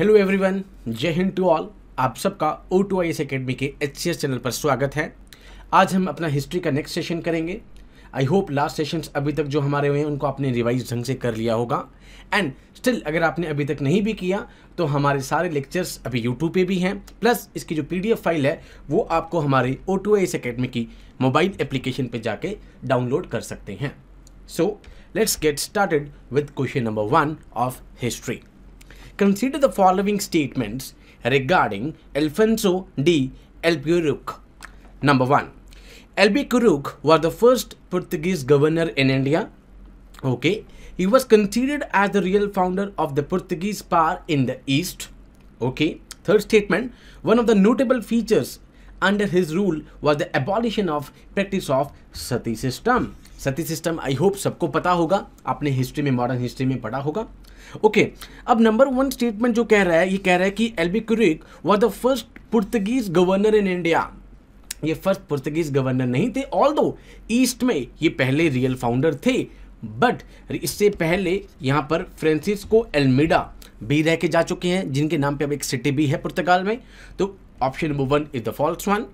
Hello everyone जय Hind to all आप सबका O two I S academy के एच सी एस चैनल पर स्वागत है आज हम अपना हिस्ट्री का नेक्स्ट सेशन करेंगे आई होप लास्ट सेशंस अभी तक जो हमारे हुए हैं उनको आपने रिवाइज ढंग से कर लिया होगा एंड स्टिल अगर आपने अभी तक नहीं भी किया तो हमारे सारे लेक्चर्स अभी यूट्यूब पे भी हैं प्लस इसकी जो पी फाइल है वो आपको हमारे O two I S academy की मोबाइल एप्लीकेशन पर जाके डाउनलोड कर सकते हैं so let's get started with question number one of history Consider the following statements regarding Alfonso de Albuquerque. Number 1. Albuquerque was the first Portuguese governor in India. Okay. He was considered as the real founder of the Portuguese power in the East. Okay. Third statement. One of the notable features under his rule was the abolition of practice of sati system. Sati system, I hope, sabko pata hoga. Apne history में modern history में पढ़ा hoga. Okay अब number one statement जो कह रहा है ये कह रहा है कि Albuquerque was the first Portuguese governor in India ये फर्स्ट पुर्तगीज गवर्नर नहीं थे ऑल दो ईस्ट में ये पहले रियल फाउंडर थे बट इससे पहले यहाँ पर फ्रेंसिस्को एलमिडा भी रह के जा चुके हैं जिनके नाम पे अब एक सिटी भी है पुर्तगाल में तो option number one is the false one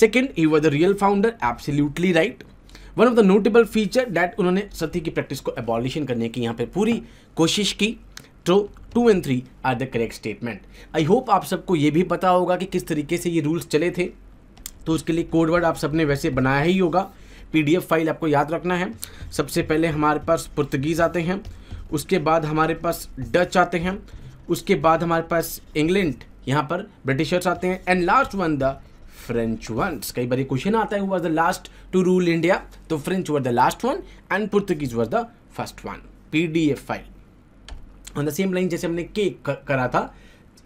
second he was the real founder absolutely right one of the notable feature that उन्होंने सती की प्रैक्टिस को एबॉलिशन करने की यहाँ पर पूरी कोशिश की तो two and three are the correct statement I hope आप सबको ये भी पता होगा कि किस तरीके से ये रूल्स चले थे तो उसके लिए कोडवर्ड आप सबने वैसे बनाया ही होगा पीडीएफ फाइल आपको याद रखना है सबसे पहले हमारे पास पुर्तगीज़ आते हैं उसके बाद हमारे पास डच आते हैं उसके बाद हमारे पास इंग्लैंड यहाँ पर ब्रिटिशर्स आते हैं and last one the French once कई बार क्वेश्चन आता है the last to rule India तो French were the last one and Portuguese were the first one P D F file on the जैसे हमने केक करा था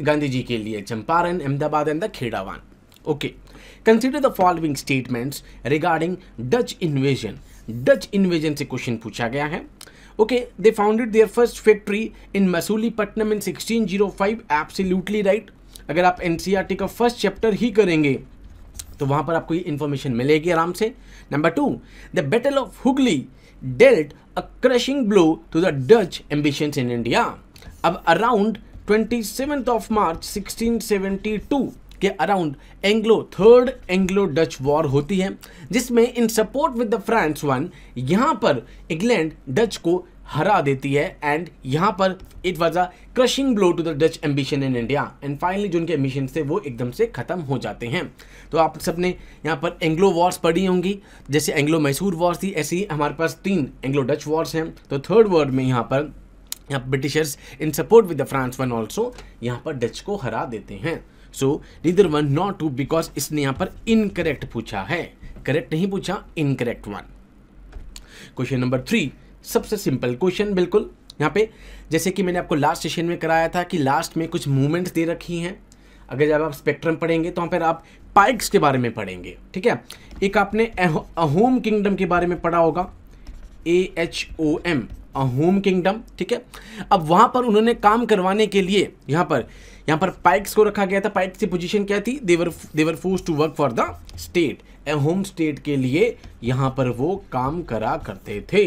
गांधी जी के लिए चंपारण अहमदाबाद एंड द खेड़ावान okay consider the following statements regarding Dutch invasion Dutch invasion से क्वेश्चन पूछा गया है okay they founded there first factory in Masulipatnam in 1605 absolutely right अगर आप एनसीईआरटी e का फर्स्ट चैप्टर ही करेंगे तो वहां पर आपको ये इंफॉर्मेशन मिलेगी आराम से number two the battle of Hooghly dealt a crushing blow to the Dutch ambitions in India अब अराउंड ट्वेंटी ऑफ मार्च 1672 के around Anglo third Anglo Dutch war होती है जिसमें in support with the France one यहां पर England Dutch को हरा देती है एंड यहाँ पर it was a crushing blow to the Dutch ambition in India and finally जो उनके एम्बिशन थे वो एकदम से खत्म हो जाते हैं तो आप सबने यहाँ पर एंग्लो वॉर्स पढ़ी होंगी जैसे एंग्लो मैसूर वॉर्स थी ऐसी हमारे पास तीन एंग्लो डच वॉर्स हैं तो थर्ड वर्ल्ड में यहाँ पर यहाँ Britishers in support with the France one also यहाँ पर डच को हरा देते हैं so neither one not two because इसने यहाँ पर इनकरेक्ट पूछा है करेक्ट नहीं पूछा incorrect one question number three सबसे सिंपल क्वेश्चन बिल्कुल यहाँ पे जैसे कि मैंने आपको लास्ट सेशन में कराया था कि लास्ट में कुछ मूवमेंट्स दे रखी हैं अगर जब आप स्पेक्ट्रम पढ़ेंगे तो वहाँ पर आप पाइक्स के बारे में पढ़ेंगे ठीक है एक आपने अहोम किंगडम के बारे में पढ़ा होगा A H O M Ahom kingdom ठीक है अब वहाँ पर उन्होंने काम करवाने के लिए यहाँ पर यहाँ पर पाइक्स को रखा गया था पाइक्स की पोजीशन क्या थी they were they were forced to work for the state Ahom home state के लिए यहाँ पर वो काम करा करते थे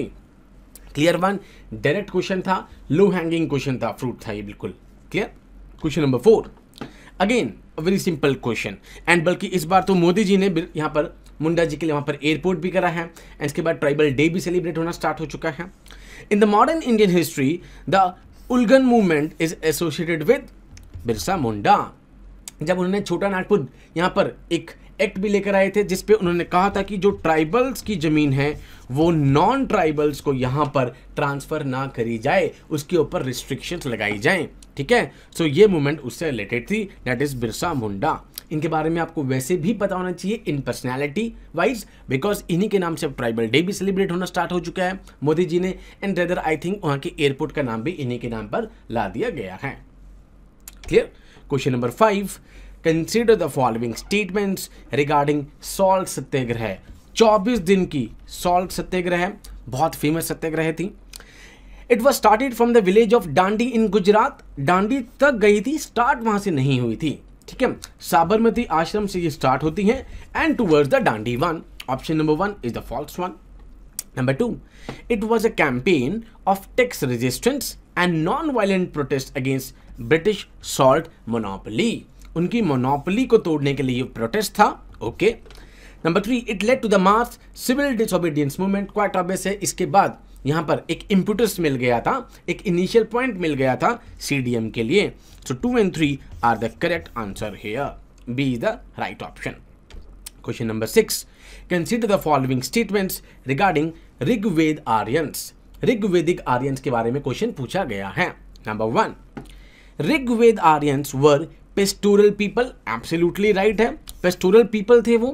क्लियर वन डायरेक्ट क्वेश्चन था लो हैंगिंग क्वेश्चन था फ्रूट था ये बिल्कुल clear question number four again very simple question and बल्कि इस बार तो मोदी जी ने यहाँ पर मुंडा जी के लिए वहाँ पर एयरपोर्ट भी करा है एंड इसके बाद ट्राइबल डे भी सेलिब्रेट होना स्टार्ट हो चुका है in the modern Indian history the Ulgulan movement is associated with Birsa Munda जब उन्होंने छोटा नागपुर यहाँ पर एक एक्ट भी लेकर आए थे जिसपे उन्होंने कहा था कि जो ट्राइबल्स की ज़मीन है वो नॉन ट्राइबल्स को यहाँ पर ट्रांसफ़र ना करी जाए उसके ऊपर रिस्ट्रिक्शंस लगाई जाएं ठीक है सो ये मूवमेंट उससे रिलेटेड थी डेट इज़ बिरसा मुंडा इनके बारे में आपको वैसे भी पता होना चाहिए इन पर्सनैलिटी वाइज बिकॉज इन्हीं के नाम से अब ट्राइबल डे भी सेलिब्रेट होना स्टार्ट हो चुका है मोदी जी ने एंड रेदर आई थिंक वहाँ के एयरपोर्ट का नाम भी इन्हीं के नाम पर ला दिया गया है clear question number five consider the following statements regarding salt Satyagraha 24 दिन की सॉल्ट सत्याग्रह बहुत फेमस सत्याग्रह थी it was started from the village of Dandi in Gujarat Dandi तक गई थी स्टार्ट वहां से नहीं हुई थी ठीक है साबरमती आश्रम से ये स्टार्ट होती है and towards the Dandi one option number one is the false one number two it was a campaign of tax resistance and non violent protest against British salt monopoly उनकी मोनोपली को तोड़ने के लिए ये प्रोटेस्ट था okay number three it led to the mass civil disobedience movement quite obvious है इसके बाद यहाँ पर एक इम्प्यूटस मिल गया था एक इनिशियल पॉइंट मिल गया था सी के लिए so two and three are the correct answer here B is the right option question number six consider the following statements regarding Rigveda Aryans Rigvedic Aryans के बारे में क्वेश्चन पूछा गया है number one Rigveda Aryans were pastoral people absolutely right है pastoral people थे वो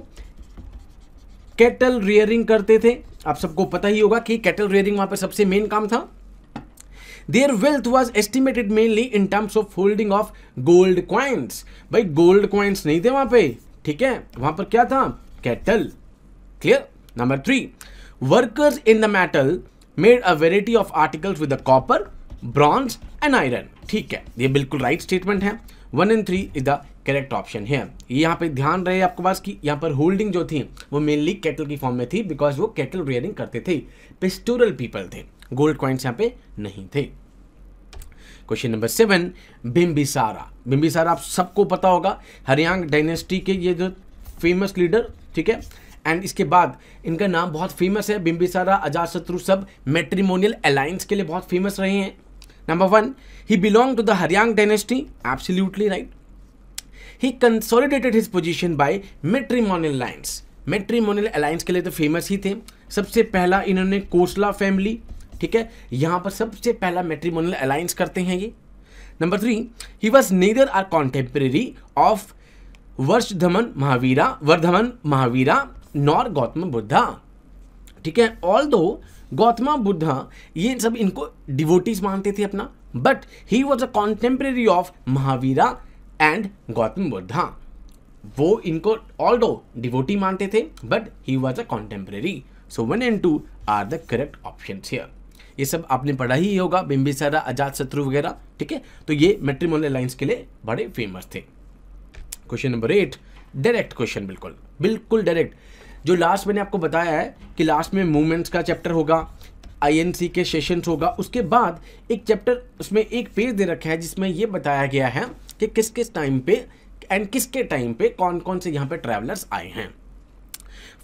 cattle rearing करते थे आप सबको पता ही होगा कि कैटल रियरिंग वहां पर सबसे मेन काम था their wealth was estimated mainly in terms of holding of gold coins भाई गोल्ड क्वाइंस नहीं थे वहां पे ठीक है वहां पर क्या था cattle clear number three workers in the metal made a variety of articles with the copper bronze and iron ठीक है ये बिल्कुल राइट right स्टेटमेंट है one and three is the correct option है यहाँ पे ध्यान रहे आपके पास कि यहाँ पर होल्डिंग जो थी वो मेनली कैटल की फॉर्म में थी बिकॉज वो कैटल रियरिंग करते थे पेस्टोरल पीपल थे गोल्ड क्वाइंट यहाँ पे नहीं थे question number seven Bimbisara Bimbisara आप सबको पता होगा हरियांग डायनेस्टी के ये जो फेमस लीडर ठीक है एंड इसके बाद इनका नाम बहुत फेमस है बिम्बिसारा अजाशत्रु शत्रु सब मेट्रीमोनियल अलायंस के लिए बहुत फेमस रहे हैं Number one, he belonged to the Haryang dynasty. Absolutely right. He consolidated his position by matrimonial alliance. Matrimonial alliance के लिए तो फेमस ही थे सबसे पहला इन्होंने कोसला फैमिली ठीक है यहाँ पर सबसे पहला मेट्रीमोनियल अलायंस करते हैं ये number three he was neither are contemporary of Vardhaman Mahavira Vardhaman Mahavira nor Gautam Buddha ठीक है ऑल दो गौतम बुद्धा ये सब इनको डिवोटीज मानते थे अपना but he was a contemporary of Mahavira and Gautam Buddha वो इनको ऑल डो डिवोटी मानते थे but he was a contemporary so one and two are the correct option ये सब आपने पढ़ा ही होगा बिम्बिसारा अजात शत्रु वगैरह ठीक है तो ये मेट्रीमोनियल लाइन्स के लिए बड़े फेमस थे question number eight direct question बिल्कुल बिल्कुल डायरेक्ट जो लास्ट मैंने आपको बताया है कि लास्ट में मूवमेंट्स का चैप्टर होगा आईएनसी के सेशंस होगा उसके बाद एक चैप्टर उसमें एक पेज दे रखा है जिसमें ये बताया गया है कि किस किस टाइम पे एंड किसके टाइम पे कौन कौन से यहाँ पे ट्रैवलर्स आए हैं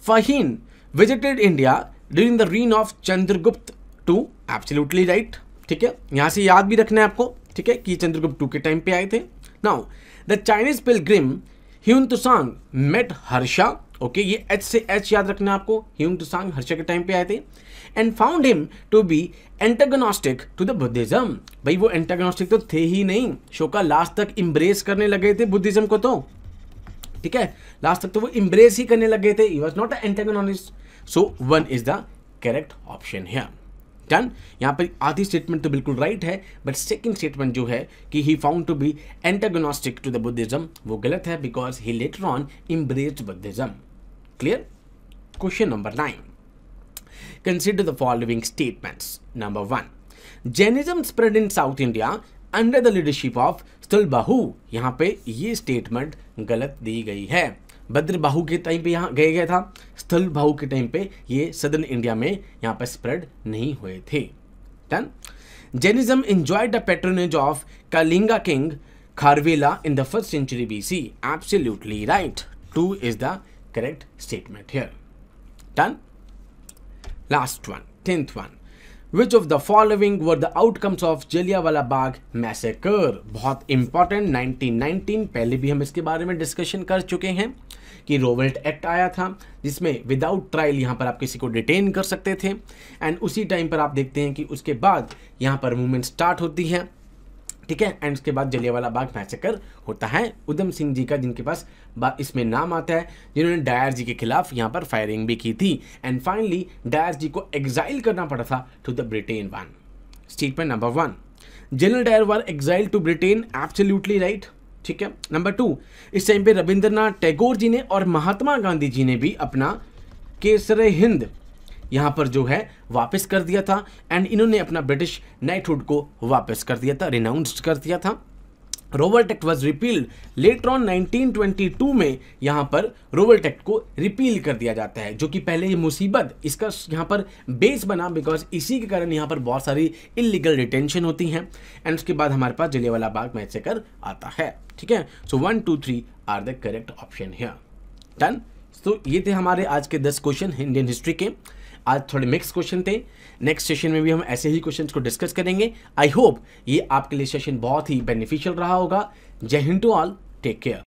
Fahien visited India during the reign of Chandragupta two absolutely right ठीक है यहाँ से याद भी रखना है आपको ठीक है कि चंद्रगुप्त टू के टाइम पे आए थे now the Chinese pilgrim Hiuen Tsang met Harsha okay ये एच से एच याद रखना आपको ह्यूंग टुसांग हर्षा के टाइम पे आए थे and found him to be antagonistic to the Buddhism भाई वो एंटागोनिस्टिक तो थे ही नहीं शोका लास्ट तक इम्ब्रेस करने लगे थे बुद्धिज्म को तो ठीक है लास्ट तक तो वो इम्ब्रेस ही करने लगे थे he was not a antagonist so one is the correct option here done यहाँ पर आधी स्टेटमेंट तो बिल्कुल राइट है बट सेकेंड स्टेटमेंट जो है कि he found to be antagonistic to the Buddhism वो गलत है because he later on embraced Buddhism clear question number nine consider the following statements number one Jainism spread in South India under the leadership of Sthulabhadra यहाँ पे ये statement गलत दी गई है भद्र बाहु के टाइम पे यहाँ गए गया था स्थल बाहु के टाइम पे ये सदर्न इंडिया में यहाँ पर स्प्रेड नहीं हुए थे done Jainism enjoy the patronage of Kalinga king Kharavela in the first century B C absolutely right two is the correct statement here done last one tenth one which of the following were the outcomes of Jallianwala Bagh massacre बहुत important 1919 पहले भी हम इसके बारे में discussion कर चुके हैं कि रोवेल्ट एक्ट आया था जिसमें विदाउट ट्रायल यहाँ पर आप किसी को डिटेन कर सकते थे एंड उसी टाइम पर आप देखते हैं कि उसके बाद यहाँ पर मूवमेंट स्टार्ट होती है ठीक है एंड उसके बाद जलियावाला बाग मैसेकर होता है उधम सिंह जी का जिनके पास इसमें नाम आता है जिन्होंने डायर जी के खिलाफ यहाँ पर फायरिंग भी की थी एंड फाइनली डायर जी को एग्जाइल करना पड़ा था to the Britain one statement number one general Dyer were exile to Britain absolutely right ठीक है नंबर टू इस टाइम पे रविंद्रनाथ टैगोर जी ने और महात्मा गांधी जी ने भी अपना केसर हिंद यहाँ पर जो है वापस कर दिया था एंड इन्होंने अपना ब्रिटिश नाइटहुड को वापस कर दिया था रिनाउंस कर दिया था Rowlatt act was repealed later on 1922 में यहाँ पर रोबर्ट एक्ट को रिपील कर दिया जाता है जो कि पहले ये मुसीबत इसका यहाँ पर बेस बना बिकॉज इसी के कारण यहाँ पर बहुत सारी इलीगल डिटेंशन होती हैं एंड उसके बाद हमारे पास जलियावाला बाग कर आता है ठीक है so one two three are the correct option है डन तो ये थे हमारे आज के दस क्वेश्चन इंडियन हिस्ट्री के आज थोड़े मिक्स क्वेश्चन थे नेक्स्ट सेशन में भी हम ऐसे ही क्वेश्चंस को डिस्कस करेंगे आई होप ये आपके लिए सेशन बहुत ही बेनिफिशियल रहा होगा Jai Hind to all take care